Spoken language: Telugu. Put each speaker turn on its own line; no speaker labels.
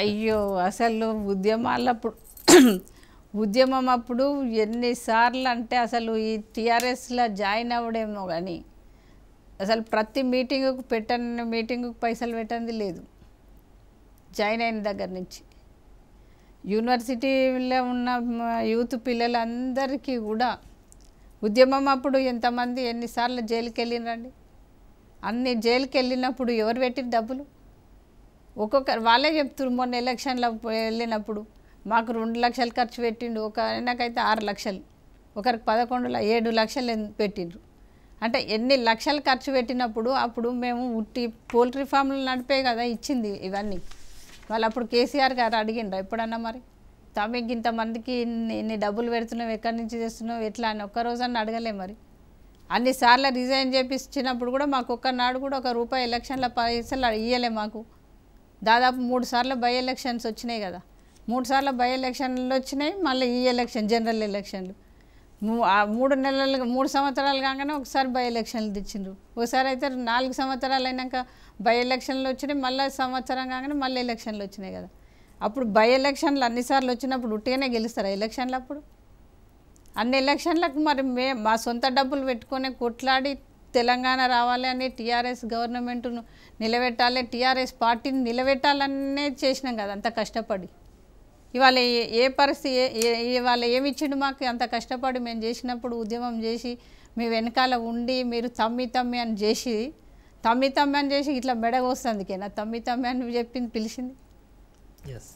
అయ్యో అసలు ఉద్యమాలప్పుడు ఉద్యమం అప్పుడు ఎన్నిసార్లు అంటే అసలు ఈ టీఆర్ఎస్లో జాయిన్ అవ్వడేమో కానీ అసలు ప్రతి మీటింగుకు పెట్టని మీటింగుకు పైసలు పెట్టంది లేదు జాయిన్ అయిన దగ్గర నుంచి యూనివర్సిటీలో ఉన్న యూత్ పిల్లలందరికీ కూడా ఉద్యమం అప్పుడు ఎంతమంది ఎన్నిసార్లు జైలుకి వెళ్ళినండి అన్ని జైలుకి వెళ్ళినప్పుడు ఎవరు పెట్టిన డబ్బులు ఒక్కొక్కరు వాళ్ళే చెప్తున్నారు మొన్న ఎలక్షన్లో వెళ్ళినప్పుడు మాకు రెండు లక్షలు ఖర్చు పెట్టిండు ఒక ఆయనకైతే ఆరు లక్షలు ఒకరికి పదకొండు ఏడు లక్షలు పెట్టిండ్రు అంటే ఎన్ని లక్షలు ఖర్చు పెట్టినప్పుడు అప్పుడు మేము ఉట్టి పోల్ట్రీ ఫామ్లు నడిపే కదా ఇచ్చింది ఇవన్నీ వాళ్ళు అప్పుడు కేసీఆర్ గారు అడిగిండ్రు ఎప్పుడన్నా మరి తమకి ఇంకింతమందికి ఇన్ని ఇన్ని డబ్బులు పెడుతున్నావు ఎక్కడి నుంచి తెస్తున్నావు ఎట్లా అని ఒక్కరోజన్నా అడగలే మరి అన్నిసార్లు రిజైన్ చేపించినప్పుడు కూడా మాకు ఒక్కనాడు కూడా ఒక రూపాయి ఎలక్షన్ల పైసలు ఇవ్వలే మాకు దాదాపు మూడు సార్లు బై ఎలక్షన్స్ వచ్చినాయి కదా మూడు సార్లు బై ఎలక్షన్లు వచ్చినాయి మళ్ళీ ఈ ఎలక్షన్ జనరల్ ఎలక్షన్లు మూడు నెలలు మూడు సంవత్సరాలు కాగానే ఒకసారి బై ఎలక్షన్లు తెచ్చిండ్రు ఒకసారి అయితే నాలుగు సంవత్సరాలు అయినాక బై ఎలక్షన్లు వచ్చినాయి మళ్ళీ సంవత్సరం కాగానే మళ్ళీ ఎలక్షన్లు వచ్చినాయి కదా అప్పుడు బై ఎలక్షన్లు అన్నిసార్లు వచ్చినప్పుడు ఉట్టిగానే గెలుస్తారా ఎలక్షన్లు అప్పుడు అన్ని ఎలక్షన్లకు మరి మే మా సొంత డబ్బులు పెట్టుకొని కొట్లాడి తెలంగాణ రావాలి అని టీఆర్ఎస్ గవర్నమెంట్ను నిలబెట్టాలి టీఆర్ఎస్ పార్టీని నిలబెట్టాలనే చేసినాం కదా అంత కష్టపడి ఇవాళ ఏ పరిస్థితి ఇవాళ ఏమి ఇచ్చిండు మాకు అంత కష్టపడి మేము చేసినప్పుడు ఉద్యమం చేసి మీ వెనకాల ఉండి మీరు తమ్మి తమ్మి అని చేసి తమ్మి తమ్మి అని చేసి ఇట్లా మెడగొస్తుంది కదా తమ్మి తమ్మి అని చెప్పింది పిలిచింది ఎస్